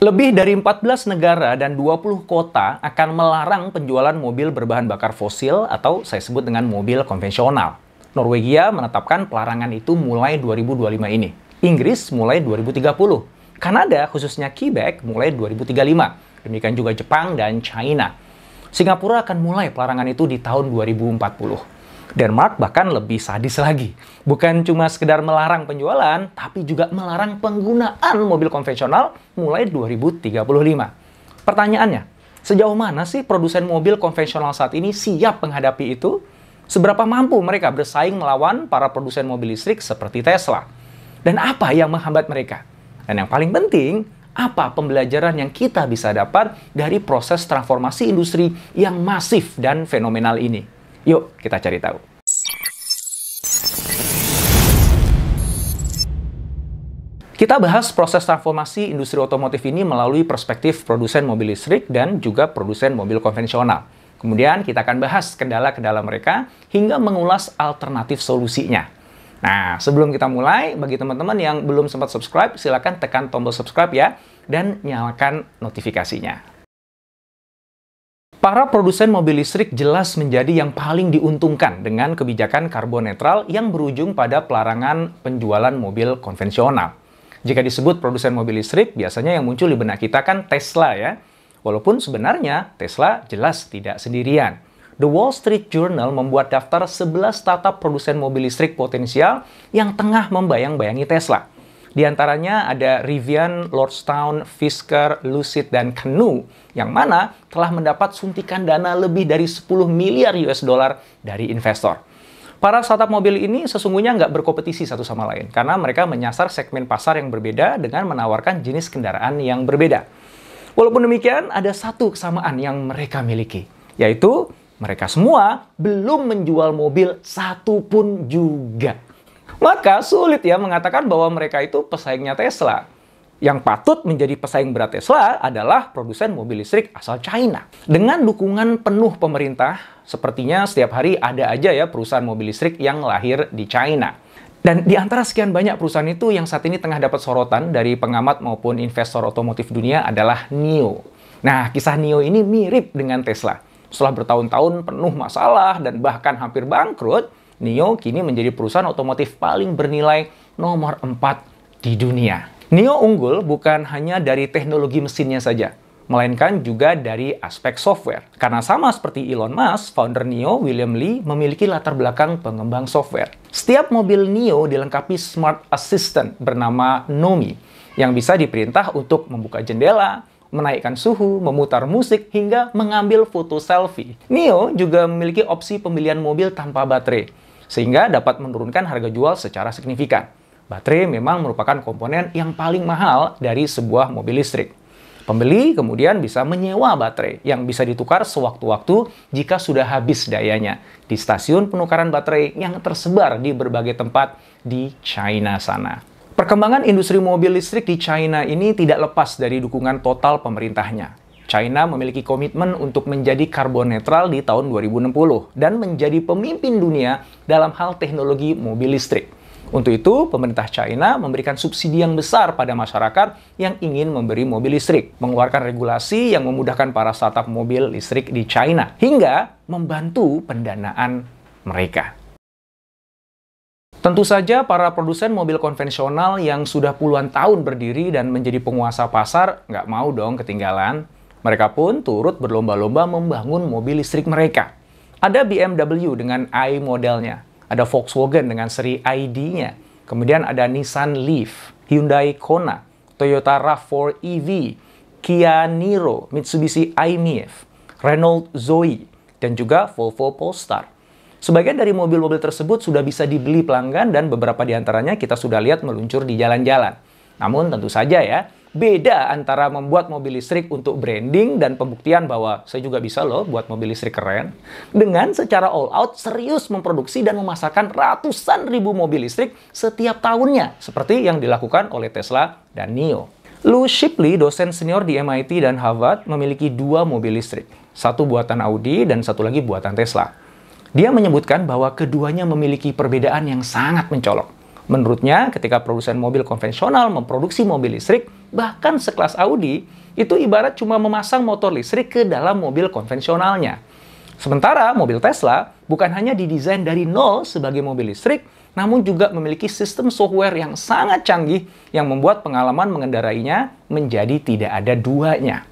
Lebih dari 14 negara dan 20 kota akan melarang penjualan mobil berbahan bakar fosil atau saya sebut dengan mobil konvensional. Norwegia menetapkan pelarangan itu mulai 2025 ini. Inggris mulai 2030. Kanada khususnya Quebec mulai 2035. Demikian juga Jepang dan China. Singapura akan mulai pelarangan itu di tahun 2040. Denmark bahkan lebih sadis lagi. Bukan cuma sekedar melarang penjualan, tapi juga melarang penggunaan mobil konvensional mulai 2035. Pertanyaannya, sejauh mana sih produsen mobil konvensional saat ini siap menghadapi itu? Seberapa mampu mereka bersaing melawan para produsen mobil listrik seperti Tesla? Dan apa yang menghambat mereka? Dan yang paling penting, apa pembelajaran yang kita bisa dapat dari proses transformasi industri yang masif dan fenomenal ini? Yuk, kita cari tahu. Kita bahas proses transformasi industri otomotif ini melalui perspektif produsen mobil listrik dan juga produsen mobil konvensional. Kemudian kita akan bahas kendala-kendala mereka hingga mengulas alternatif solusinya. Nah, sebelum kita mulai, bagi teman-teman yang belum sempat subscribe, silakan tekan tombol subscribe ya, dan nyalakan notifikasinya. Para produsen mobil listrik jelas menjadi yang paling diuntungkan dengan kebijakan karbon netral yang berujung pada pelarangan penjualan mobil konvensional. Jika disebut produsen mobil listrik, biasanya yang muncul di benak kita kan Tesla ya. Walaupun sebenarnya Tesla jelas tidak sendirian. The Wall Street Journal membuat daftar 11 startup produsen mobil listrik potensial yang tengah membayang-bayangi Tesla. Di antaranya ada Rivian, Lordstown, Fisker, Lucid, dan Canoe, yang mana telah mendapat suntikan dana lebih dari 10 miliar US dollar dari investor. Para startup mobil ini sesungguhnya nggak berkompetisi satu sama lain, karena mereka menyasar segmen pasar yang berbeda dengan menawarkan jenis kendaraan yang berbeda. Walaupun demikian, ada satu kesamaan yang mereka miliki, yaitu mereka semua belum menjual mobil satupun juga. Maka sulit ya mengatakan bahwa mereka itu pesaingnya Tesla. Yang patut menjadi pesaing berat Tesla adalah produsen mobil listrik asal China. Dengan dukungan penuh pemerintah, sepertinya setiap hari ada aja ya perusahaan mobil listrik yang lahir di China. Dan di antara sekian banyak perusahaan itu yang saat ini tengah dapat sorotan dari pengamat maupun investor otomotif dunia adalah NIO. Nah, kisah NIO ini mirip dengan Tesla. Setelah bertahun-tahun penuh masalah dan bahkan hampir bangkrut, NIO kini menjadi perusahaan otomotif paling bernilai nomor 4 di dunia. NIO unggul bukan hanya dari teknologi mesinnya saja, melainkan juga dari aspek software. Karena sama seperti Elon Musk, founder NIO, William Lee, memiliki latar belakang pengembang software. Setiap mobil NIO dilengkapi smart assistant bernama Nomi, yang bisa diperintah untuk membuka jendela, menaikkan suhu, memutar musik, hingga mengambil foto selfie. NIO juga memiliki opsi pembelian mobil tanpa baterai sehingga dapat menurunkan harga jual secara signifikan. Baterai memang merupakan komponen yang paling mahal dari sebuah mobil listrik. Pembeli kemudian bisa menyewa baterai yang bisa ditukar sewaktu-waktu jika sudah habis dayanya di stasiun penukaran baterai yang tersebar di berbagai tempat di China sana. Perkembangan industri mobil listrik di China ini tidak lepas dari dukungan total pemerintahnya. China memiliki komitmen untuk menjadi karbon netral di tahun 2060 dan menjadi pemimpin dunia dalam hal teknologi mobil listrik. Untuk itu, pemerintah China memberikan subsidi yang besar pada masyarakat yang ingin memberi mobil listrik, mengeluarkan regulasi yang memudahkan para startup mobil listrik di China, hingga membantu pendanaan mereka. Tentu saja para produsen mobil konvensional yang sudah puluhan tahun berdiri dan menjadi penguasa pasar nggak mau dong ketinggalan. Mereka pun turut berlomba-lomba membangun mobil listrik mereka. Ada BMW dengan i modelnya, ada Volkswagen dengan seri ID-nya, kemudian ada Nissan Leaf, Hyundai Kona, Toyota RAV4 EV, Kia Niro, Mitsubishi i-MiEV, Renault Zoe, dan juga Volvo Polestar. Sebagian dari mobil-mobil tersebut sudah bisa dibeli pelanggan dan beberapa di antaranya kita sudah lihat meluncur di jalan-jalan. Namun tentu saja ya, Beda antara membuat mobil listrik untuk branding dan pembuktian bahwa saya juga bisa loh buat mobil listrik keren, dengan secara all out serius memproduksi dan memasarkan ratusan ribu mobil listrik setiap tahunnya, seperti yang dilakukan oleh Tesla dan NIO. Lou Shipley, dosen senior di MIT dan Harvard, memiliki dua mobil listrik. Satu buatan Audi dan satu lagi buatan Tesla. Dia menyebutkan bahwa keduanya memiliki perbedaan yang sangat mencolok. Menurutnya, ketika produsen mobil konvensional memproduksi mobil listrik, bahkan sekelas Audi, itu ibarat cuma memasang motor listrik ke dalam mobil konvensionalnya. Sementara mobil Tesla bukan hanya didesain dari nol sebagai mobil listrik, namun juga memiliki sistem software yang sangat canggih yang membuat pengalaman mengendarainya menjadi tidak ada duanya.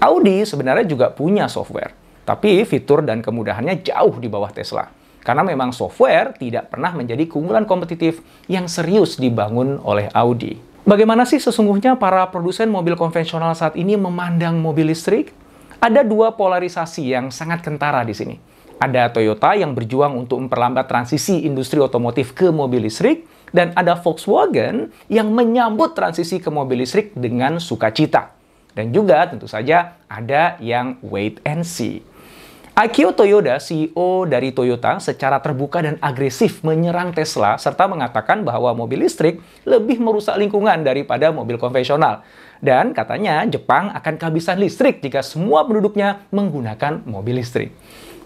Audi sebenarnya juga punya software, tapi fitur dan kemudahannya jauh di bawah Tesla. Karena memang software tidak pernah menjadi keunggulan kompetitif yang serius dibangun oleh Audi. Bagaimana sih sesungguhnya para produsen mobil konvensional saat ini memandang mobil listrik? Ada dua polarisasi yang sangat kentara di sini. Ada Toyota yang berjuang untuk memperlambat transisi industri otomotif ke mobil listrik, dan ada Volkswagen yang menyambut transisi ke mobil listrik dengan sukacita. Dan juga tentu saja ada yang wait and see. Akio Toyoda, CEO dari Toyota, secara terbuka dan agresif menyerang Tesla serta mengatakan bahwa mobil listrik lebih merusak lingkungan daripada mobil konvensional. Dan katanya Jepang akan kehabisan listrik jika semua penduduknya menggunakan mobil listrik.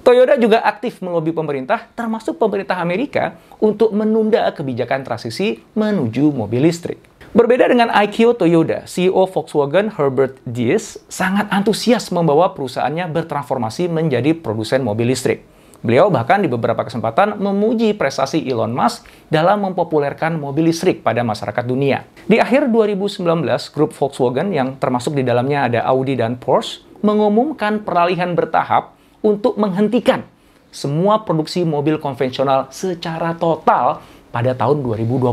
Toyota juga aktif melobi pemerintah, termasuk pemerintah Amerika, untuk menunda kebijakan transisi menuju mobil listrik. Berbeda dengan Aikio Toyota, CEO Volkswagen Herbert Diess sangat antusias membawa perusahaannya bertransformasi menjadi produsen mobil listrik. Beliau bahkan di beberapa kesempatan memuji prestasi Elon Musk dalam mempopulerkan mobil listrik pada masyarakat dunia. Di akhir 2019, grup Volkswagen yang termasuk di dalamnya ada Audi dan Porsche mengumumkan peralihan bertahap untuk menghentikan semua produksi mobil konvensional secara total pada tahun 2026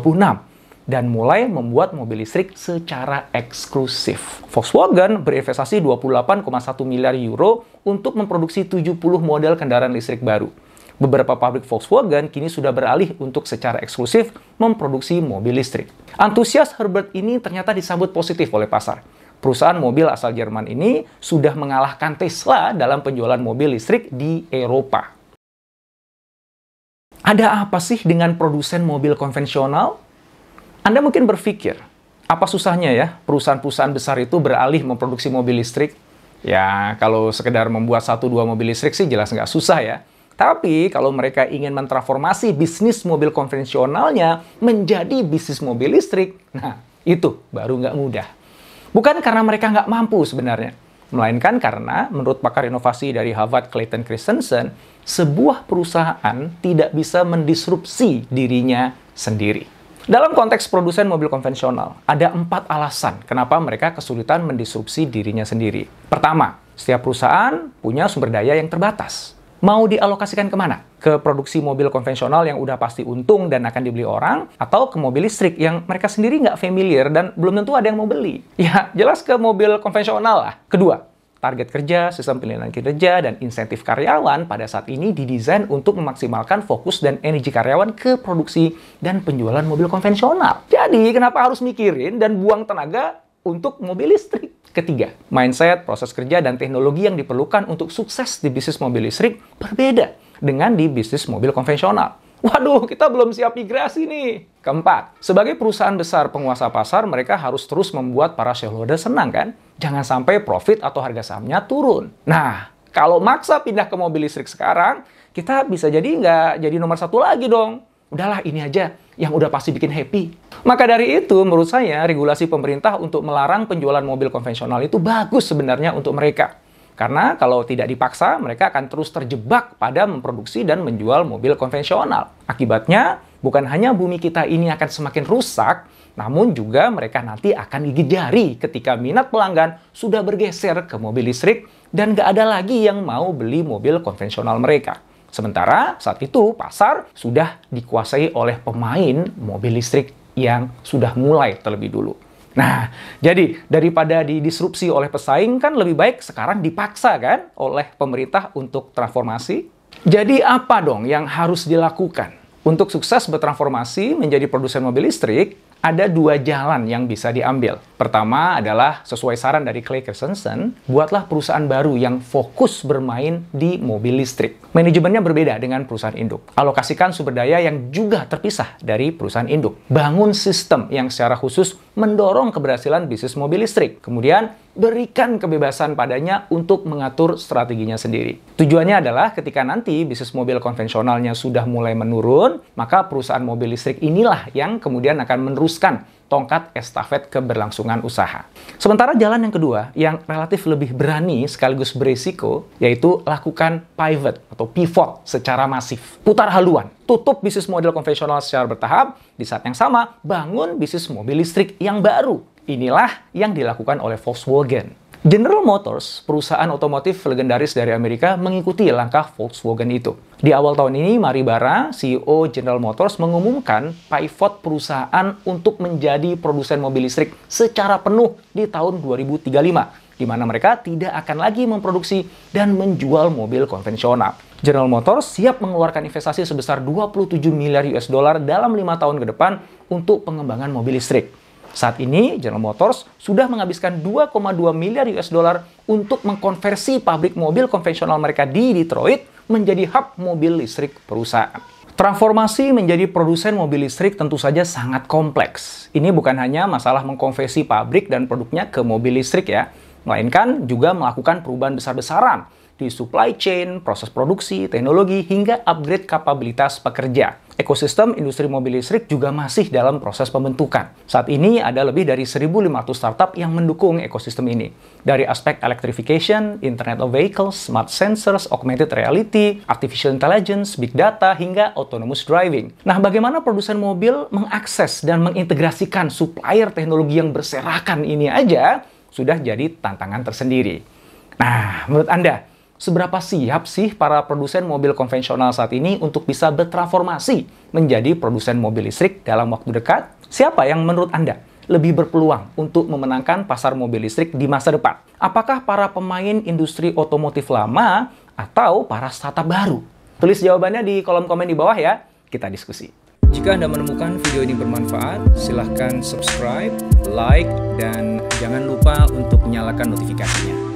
dan mulai membuat mobil listrik secara eksklusif. Volkswagen berinvestasi 28,1 miliar euro untuk memproduksi 70 model kendaraan listrik baru. Beberapa pabrik Volkswagen kini sudah beralih untuk secara eksklusif memproduksi mobil listrik. Antusias Herbert ini ternyata disambut positif oleh pasar. Perusahaan mobil asal Jerman ini sudah mengalahkan Tesla dalam penjualan mobil listrik di Eropa. Ada apa sih dengan produsen mobil konvensional? Anda mungkin berpikir, apa susahnya ya perusahaan-perusahaan besar itu beralih memproduksi mobil listrik? Ya, kalau sekedar membuat satu dua mobil listrik sih jelas nggak susah ya. Tapi kalau mereka ingin mentransformasi bisnis mobil konvensionalnya menjadi bisnis mobil listrik, nah itu baru nggak mudah. Bukan karena mereka nggak mampu sebenarnya, melainkan karena menurut pakar inovasi dari Harvard Clayton Christensen, sebuah perusahaan tidak bisa mendisrupsi dirinya sendiri. Dalam konteks produsen mobil konvensional, ada empat alasan kenapa mereka kesulitan mendisrupsi dirinya sendiri. Pertama, setiap perusahaan punya sumber daya yang terbatas. Mau dialokasikan kemana? Ke produksi mobil konvensional yang udah pasti untung dan akan dibeli orang, atau ke mobil listrik yang mereka sendiri nggak familiar dan belum tentu ada yang mau beli? Ya, jelas ke mobil konvensional lah. Kedua, target kerja, sistem penilaian kerja, dan insentif karyawan pada saat ini didesain untuk memaksimalkan fokus dan energi karyawan ke produksi dan penjualan mobil konvensional. Jadi, kenapa harus mikirin dan buang tenaga untuk mobil listrik? Ketiga, mindset, proses kerja, dan teknologi yang diperlukan untuk sukses di bisnis mobil listrik berbeda dengan di bisnis mobil konvensional. Waduh, kita belum siap migrasi nih. Keempat, sebagai perusahaan besar penguasa pasar, mereka harus terus membuat para shareholder senang kan? Jangan sampai profit atau harga sahamnya turun. Nah, kalau maksa pindah ke mobil listrik sekarang, kita bisa jadi nggak jadi nomor satu lagi dong. Udahlah, ini aja yang udah pasti bikin happy. Maka dari itu, menurut saya, regulasi pemerintah untuk melarang penjualan mobil konvensional itu bagus sebenarnya untuk mereka. Karena kalau tidak dipaksa, mereka akan terus terjebak pada memproduksi dan menjual mobil konvensional. Akibatnya, bukan hanya bumi kita ini akan semakin rusak, namun juga mereka nanti akan gigit jari ketika minat pelanggan sudah bergeser ke mobil listrik dan nggak ada lagi yang mau beli mobil konvensional mereka. Sementara saat itu pasar sudah dikuasai oleh pemain mobil listrik yang sudah mulai terlebih dulu. Nah, jadi daripada didisrupsi oleh pesaing kan lebih baik sekarang dipaksa kan oleh pemerintah untuk transformasi. Jadi apa dong yang harus dilakukan? Untuk sukses bertransformasi menjadi produsen mobil listrik, ada dua jalan yang bisa diambil. Pertama adalah sesuai saran dari Clay Christensen, buatlah perusahaan baru yang fokus bermain di mobil listrik. Manajemennya berbeda dengan perusahaan induk. Alokasikan sumber daya yang juga terpisah dari perusahaan induk. Bangun sistem yang secara khusus mendorong keberhasilan bisnis mobil listrik. Kemudian berikan kebebasan padanya untuk mengatur strateginya sendiri. Tujuannya adalah ketika nanti bisnis mobil konvensionalnya sudah mulai menurun, maka perusahaan mobil listrik inilah yang kemudian akan meneruskan tongkat estafet keberlangsungan usaha. Sementara jalan yang kedua, yang relatif lebih berani sekaligus berisiko, yaitu lakukan pivot atau pivot secara masif. Putar haluan, tutup bisnis model konvensional secara bertahap, di saat yang sama bangun bisnis mobil listrik yang baru Inilah yang dilakukan oleh Volkswagen. General Motors, perusahaan otomotif legendaris dari Amerika, mengikuti langkah Volkswagen itu. Di awal tahun ini, Mari Barra, CEO General Motors, mengumumkan pivot perusahaan untuk menjadi produsen mobil listrik secara penuh di tahun 2035, di mana mereka tidak akan lagi memproduksi dan menjual mobil konvensional. General Motors siap mengeluarkan investasi sebesar 27 miliar US dollar dalam lima tahun ke depan untuk pengembangan mobil listrik. Saat ini General Motors sudah menghabiskan 2,2 miliar US dollar untuk mengkonversi pabrik mobil konvensional mereka di Detroit menjadi hub mobil listrik perusahaan. Transformasi menjadi produsen mobil listrik tentu saja sangat kompleks. Ini bukan hanya masalah mengkonversi pabrik dan produknya ke mobil listrik ya, melainkan juga melakukan perubahan besar-besaran di supply chain, proses produksi, teknologi, hingga upgrade kapabilitas pekerja. Ekosistem industri mobil listrik juga masih dalam proses pembentukan. Saat ini ada lebih dari 1.500 startup yang mendukung ekosistem ini. Dari aspek electrification, Internet of Vehicles, smart sensors, augmented reality, artificial intelligence, big data, hingga autonomous driving. Nah, bagaimana produsen mobil mengakses dan mengintegrasikan supplier teknologi yang berserakan ini aja sudah jadi tantangan tersendiri. Nah, menurut Anda, seberapa siap sih para produsen mobil konvensional saat ini untuk bisa bertransformasi menjadi produsen mobil listrik dalam waktu dekat? Siapa yang menurut Anda lebih berpeluang untuk memenangkan pasar mobil listrik di masa depan? Apakah para pemain industri otomotif lama atau para startup baru? Tulis jawabannya di kolom komen di bawah ya, kita diskusi. Jika Anda menemukan video ini bermanfaat, silahkan subscribe, like, dan jangan lupa untuk nyalakan notifikasinya.